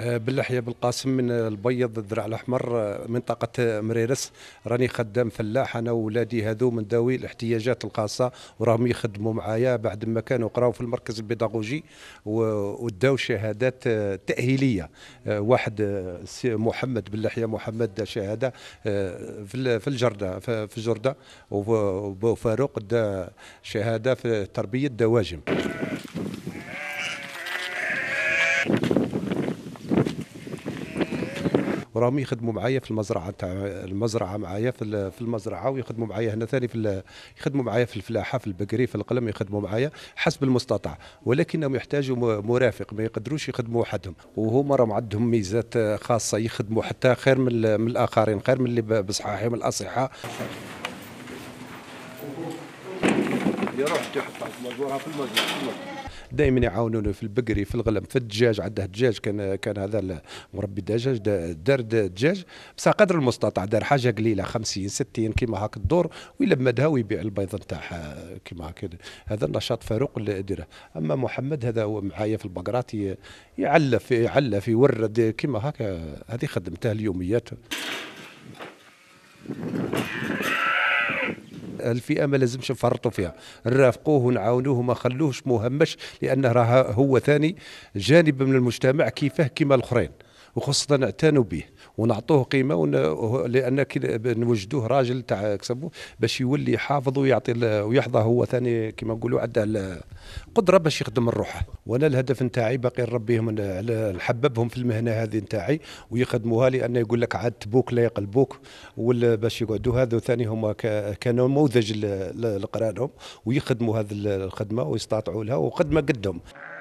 آه، باللحيه بالقاسم من البيض الدرع الاحمر آه، منطقه مريرس راني خدام فلاح انا وولادي هذو من ذوي الاحتياجات الخاصه وراهم يخدموا معايا بعد ما كانوا قراو في المركز البيداغوجي وداو شهادات آه، تاهيليه واحد محمد باللحيه محمد شهاده في الجرده في الجرده وفاروق دا شهاده في تربيه الدواجن وراهم يخدموا معايا في المزرعه تاع المزرعه معايا في في المزرعه ويخدموا معايا هنا ثاني في يخدموا معايا في الفلاحه في البقري في القلم يخدموا معايا حسب المستطاع ولكنهم يحتاجوا مرافق ما يقدروش يخدموا وحدهم وهما راهم عندهم ميزات خاصه يخدموا حتى خير من, من الاخرين خير من اللي بصحاحهم الاصحاء يروح في المزور دائما يعاونونا في البقري في الغلم في الدجاج عنده دجاج كان كان هذا مربي دجاج دار دجاج بصح قدر المستطاع دار حاجه قليله 50 60 كيما هاك الدور ويلمدها ويبيع البيض نتاعها كيما هاك هذا النشاط فاروق اللي ديره اما محمد هذا هو معايا في البقرات يعلف يعلف يورد كيما هاك هذه خدمته اليوميات Thank you. الفئه ما لازمش نفرطوا فيها نرافقوه ونعاونوه وما خلوهش مهمش لانه راه هو ثاني جانب من المجتمع كيفاه كما الاخرين وخاصه نعتنوا به ونعطوه قيمه ون... لان نوجدوه راجل تاع كسبو باش يولي يحافظ ويعطي ال... ويحظى هو ثاني كما نقولوا عنده القدره باش يخدم الروح وانا الهدف نتاعي باقي نربيهم نحببهم في المهنه هذه نتاعي ويخدموها لانه يقول لك عاد تبوك لا يقلبوك ولا باش يقعدوا هذا ثاني هما ك... كنموذج لقرانهم ويخدموا هذه الخدمه ويستطيعوا لها وخدمه قدهم